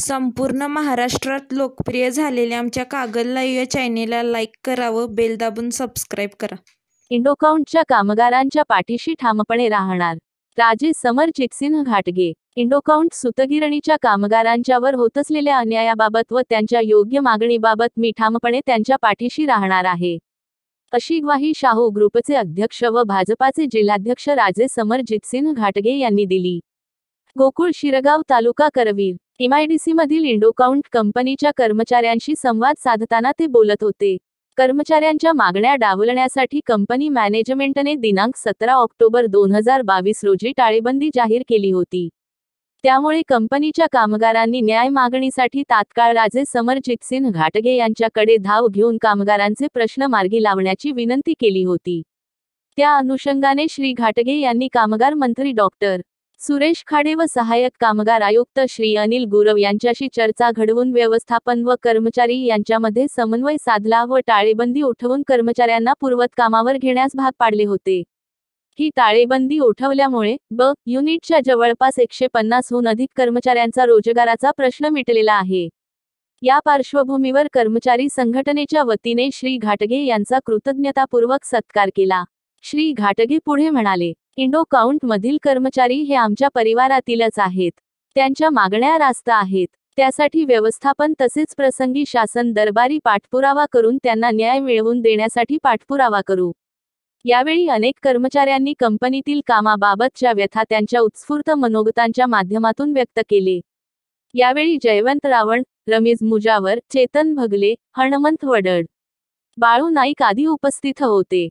संपूर्ण महाराष्ट्रात लोकप्रिय झालेल्या आमच्या कागद लाईव्ह या चॅनेलला लाईक करा व बेल दाबून सबस्क्राईब करा इंडोकाउंटच्या कामगारांच्या पाठीशी ठामपणे राहणार राजे समर घाटगे इंडोकाउंट सुतगिरणीच्या कामगारांच्यावर होत असलेल्या अन्यायाबाबत व त्यांच्या योग्य मागणीबाबत मी ठामपणे त्यांच्या पाठीशी राहणार आहे अशी ग्वाही शाहू ग्रुपचे अध्यक्ष व भाजपाचे जिल्हाध्यक्ष राजे समर जितसिंह घाटगे यांनी दिली गोकुळ शिरगाव तालुका करवीर एमआयडीसीमधील इंडोकाउंट कंपनीच्या कर्मचाऱ्यांशी संवाद साधताना ते बोलत होते कर्मचाऱ्यांच्या मागण्या डावलण्यासाठी कंपनी मॅनेजमेंटने दिनांक सतरा ऑक्टोबर दोन हजार बावीस रोजी टाळेबंदी जाहीर केली होती त्यामुळे कंपनीच्या कामगारांनी न्याय मागणीसाठी तात्काळ राजे समरजित घाटगे यांच्याकडे धाव घेऊन कामगारांचे प्रश्न मार्गी लावण्याची विनंती केली होती त्या अनुषंगाने श्री घाटगे यांनी कामगार मंत्री डॉक्टर सुरेश खाडे व सहायक कामगार आयुक्त श्री अनिल गुरव यांच्याशी चर्चा घडवून व्यवस्थापन व कर्मचारी यांच्यामध्ये समन्वय साधला व टाळेबंदी उठवून कर्मचाऱ्यांना पूर्वत कामावर घेण्यास भाग पाडले होते ही टाळेबंदी उठवल्यामुळे ब युनिटच्या जवळपास एकशे पन्नासहून अधिक कर्मचाऱ्यांचा रोजगाराचा प्रश्न मिटलेला आहे या पार्श्वभूमीवर कर्मचारी संघटनेच्या वतीने श्री घाटगे यांचा कृतज्ञतापूर्वक सत्कार केला श्री घाटगे पुढे म्हणाले इंडो काउंट मधील कर्मचारी हे आमच्या परिवारातीलच आहेत त्यांच्या मागण्या रास्त आहेत त्यासाठी व्यवस्थापन तसेच प्रसंगी शासन दरबारी पाठपुरावा करून त्यांना न्याय मिळवून देण्यासाठी पाठपुरावा करू यावेळी अनेक कर्मचाऱ्यांनी कंपनीतील कामाबाबतच्या व्यथा त्यांच्या उत्स्फूर्त मनोगतांच्या माध्यमातून व्यक्त केले यावेळी जयवंत रावण रमीज मुजावर चेतन भगले हणमंत वडड बाळू नाईक आदी उपस्थित होते